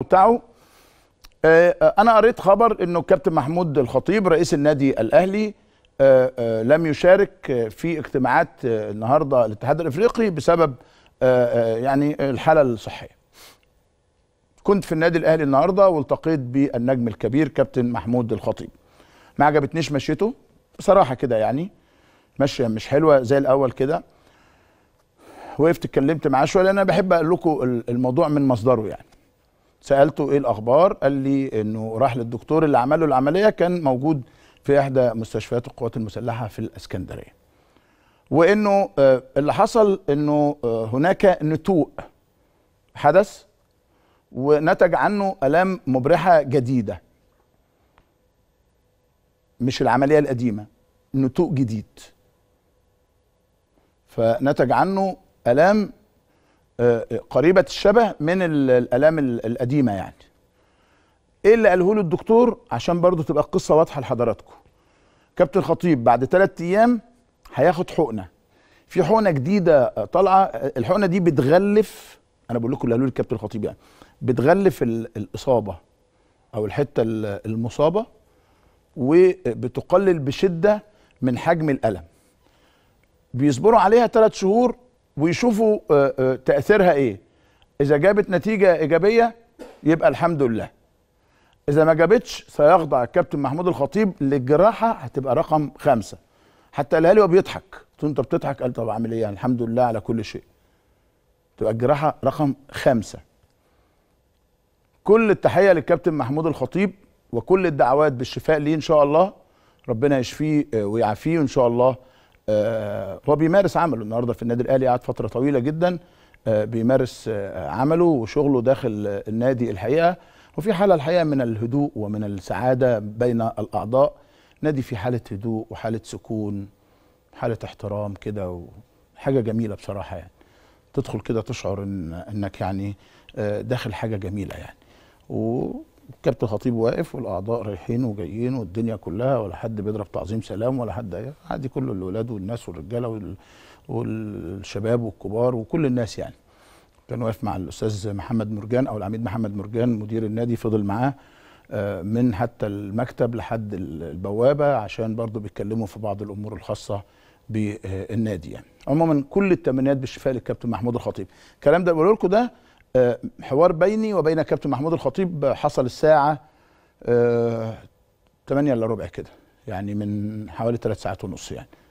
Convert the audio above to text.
بتاعه آه، آه، انا قريت خبر انه الكابتن محمود الخطيب رئيس النادي الاهلي آه، لم يشارك في اجتماعات النهارده الاتحاد الافريقي بسبب يعني الحاله الصحيه كنت في النادي الاهلي النهارده والتقيت بالنجم الكبير كابتن محمود الخطيب ما عجبتنيش مشيته بصراحه كده يعني ماشيه مش حلوه زي الاول كده وقفت اتكلمت معاه شويه لان انا بحب اقول لكم الموضوع من مصدره يعني سالته ايه الاخبار قال لي انه راح للدكتور اللي عمل له العمليه كان موجود في احدى مستشفيات القوات المسلحه في الاسكندريه وانه آه، اللي حصل انه آه، هناك نتوء حدث ونتج عنه الام مبرحه جديده مش العمليه القديمه نتوء جديد فنتج عنه الام قريبه الشبه من الالام القديمه يعني ايه اللي قاله له الدكتور عشان برضه تبقى القصه واضحه لحضراتكم كابتن خطيب بعد ثلاث ايام هياخد حقنه في حقنه جديده طالعه الحقنه دي بتغلف انا بقول لكم اللي قاله لي الكابتن خطيب يعني بتغلف الاصابه او الحته المصابه وبتقلل بشده من حجم الالم بيصبروا عليها ثلاث شهور ويشوفوا آه، آه، تاثيرها ايه اذا جابت نتيجه ايجابيه يبقى الحمد لله اذا ما جابتش سيخضع الكابتن محمود الخطيب للجراحه هتبقى رقم خمسة حتى قالها لي وبيضحك قلت له انت بتضحك قال طب اعمل ايه يعني الحمد لله على كل شيء تبقى الجراحه رقم خمسة كل التحيه للكابتن محمود الخطيب وكل الدعوات بالشفاء ليه ان شاء الله ربنا يشفيه آه، ويعافيه ان شاء الله آه، هو بيمارس عمله النهارده في النادي الاهلي قعد فتره طويله جدا آه، بيمارس آه، عمله وشغله داخل النادي الحقيقه وفي حاله الحقيقه من الهدوء ومن السعاده بين الاعضاء نادي في حاله هدوء وحاله سكون حاله احترام كده وحاجه جميله بصراحه يعني تدخل كده تشعر إن انك يعني داخل حاجه جميله يعني و الكابتن الخطيب واقف والاعضاء رايحين وجايين والدنيا كلها ولا حد بيضرب تعظيم سلام ولا حد ايه عادي كل الاولاد والناس والرجاله والشباب والكبار وكل الناس يعني كان واقف مع الاستاذ محمد مرجان او العميد محمد مرجان مدير النادي فضل معاه آه، من حتى المكتب لحد البوابه عشان برضه بيتكلموا في بعض الامور الخاصه بالنادي يعني عموما كل التمنيات بالشفاء للكابتن محمود الخطيب الكلام ده بقول لكم ده آه، حوار بيني وبين كابتن محمود الخطيب حصل الساعة 8 آه، الا ربع كده يعني من حوالي 3 ساعات ونص يعني